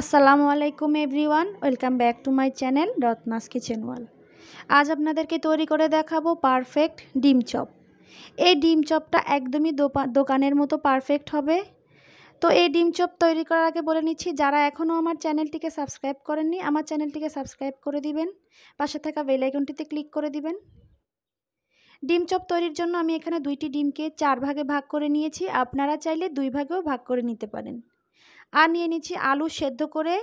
আসসালামু আলাইকুম everyone welcome back to my channel Ratna's kitchen ওয়াল আজ আপনাদেরকে তৈরি করে দেখাবো পারফেক্ট ডিম চপ এই ডিম চপটা একদমই দোকানের মতো পারফেক্ট হবে তো এই ডিম চপ তৈরি করার আগে বলে নিচ্ছি যারা এখনও আমার চ্যানেলটিকে সাবস্ক্রাইব করেননি আমার চ্যানেলটিকে সাবস্ক্রাইব করে দিবেন পাশে থাকা বেলাইকনটিতে ক্লিক করে দিবেন ডিম চপ তৈরির জন্য আমি এখানে দুইটি ডিমকে চার ভাগে ভাগ করে নিয়েছি আপনারা চাইলে দুই ভাগেও ভাগ করে নিতে পারেন আর নিয়ে নিচ্ছি আলু সেদ্ধ করে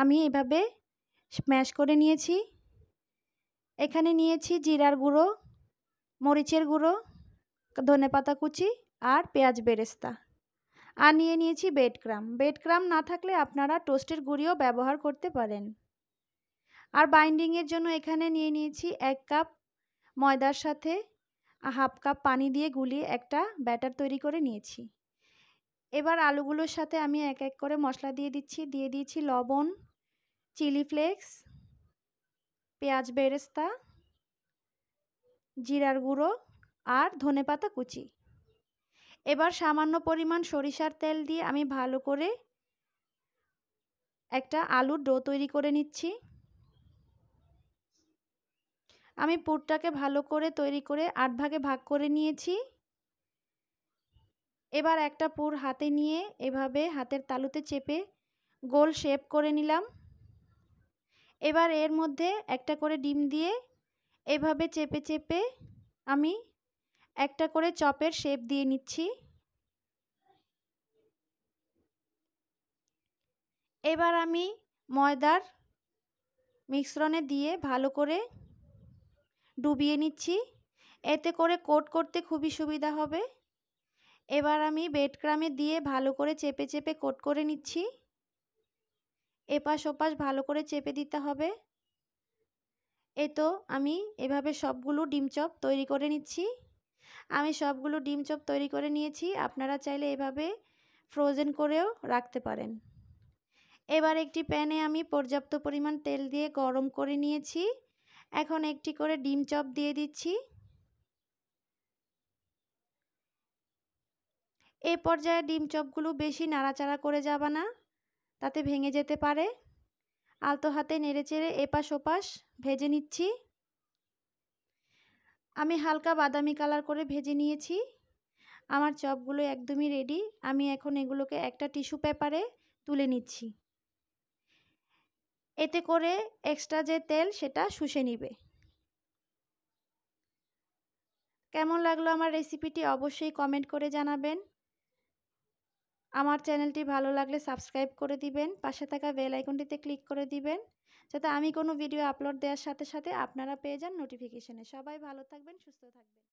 আমি এভাবে স্ম্যাশ করে নিয়েছি এখানে নিয়েছি জিরার গুঁড়ো মরিচের গুঁড়ো ধনে পাতা কুচি আর পেঁয়াজ বেরেস্তা আর নিয়ে নিয়েছি বেড ক্রাম বেড ক্রাম না থাকলে আপনারা টোস্টের গুঁড়িও ব্যবহার করতে পারেন আর বাইন্ডিংয়ের জন্য এখানে নিয়ে নিয়েছি এক কাপ ময়দার সাথে হাফ কাপ পানি দিয়ে গুলিয়ে একটা ব্যাটার তৈরি করে নিয়েছি এবার আলুগুলোর সাথে আমি এক এক করে মশলা দিয়ে দিচ্ছি দিয়ে দিয়েছি লবণ চিলি ফ্লেক্স পেঁয়াজ বেরেস্তা জিরার গুঁড়ো আর ধনেপাতা কুচি এবার সামান্য পরিমাণ সরিষার তেল দিয়ে আমি ভালো করে একটা আলুর ডো তৈরি করে নিচ্ছি আমি পুরটাকে ভালো করে তৈরি করে আট ভাগে ভাগ করে নিয়েছি এবার একটা পুর হাতে নিয়ে এভাবে হাতের তালুতে চেপে গোল শেপ করে নিলাম এবার এর মধ্যে একটা করে ডিম দিয়ে এভাবে চেপে চেপে আমি একটা করে চপের শেপ দিয়ে নিচ্ছি এবার আমি ময়দার মিশ্রণে দিয়ে ভালো করে ডুবিয়ে নিচ্ছি এতে করে কোট করতে খুবই সুবিধা হবে এবার আমি বেডক্রামে দিয়ে ভালো করে চেপে চেপে কোট করে নিচ্ছি এপাশ ওপাশ ভালো করে চেপে দিতে হবে এ তো আমি এভাবে সবগুলো ডিম চপ তৈরি করে নিচ্ছি আমি সবগুলো ডিম চপ তৈরি করে নিয়েছি আপনারা চাইলে এভাবে ফ্রোজেন করেও রাখতে পারেন এবার একটি প্যানে আমি পর্যাপ্ত পরিমাণ তেল দিয়ে গরম করে নিয়েছি এখন একটি করে ডিম চপ দিয়ে দিচ্ছি এই পর্যায়ে ডিম চপগুলো বেশি নাড়াচাড়া করে যাবা না তাতে ভেঙে যেতে পারে আলতো হাতে নেড়েচেড়ে এপাশ ওপাশ ভেজে নিচ্ছি আমি হালকা বাদামি কালার করে ভেজে নিয়েছি আমার চপগুলো একদমই রেডি আমি এখন এগুলোকে একটা টিস্যু পেপারে তুলে নিচ্ছি এতে করে এক্সট্রা যে তেল সেটা শুষে নিবে কেমন লাগলো আমার রেসিপিটি অবশ্যই কমেন্ট করে জানাবেন আমার চ্যানেলটি ভালো লাগলে সাবস্ক্রাইব করে দিবেন পাশে থাকা বেল আইকনটিতে ক্লিক করে দিবেন যাতে আমি কোনো ভিডিও আপলোড দেওয়ার সাথে সাথে আপনারা পেয়ে যান নোটিফিকেশানে সবাই ভালো থাকবেন সুস্থ থাকবেন